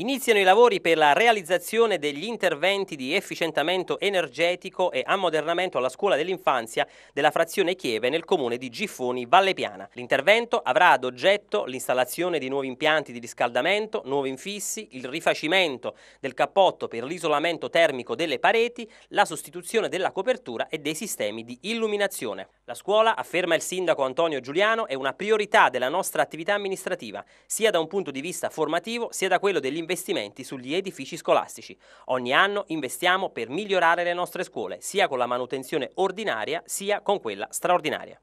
Iniziano i lavori per la realizzazione degli interventi di efficientamento energetico e ammodernamento alla scuola dell'infanzia della frazione Chieve nel comune di Giffoni, Valle Piana. L'intervento avrà ad oggetto l'installazione di nuovi impianti di riscaldamento, nuovi infissi, il rifacimento del cappotto per l'isolamento termico delle pareti, la sostituzione della copertura e dei sistemi di illuminazione. La scuola, afferma il sindaco Antonio Giuliano, è una priorità della nostra attività amministrativa, sia da un punto di vista formativo sia da quello dell'investimento investimenti sugli edifici scolastici. Ogni anno investiamo per migliorare le nostre scuole, sia con la manutenzione ordinaria sia con quella straordinaria.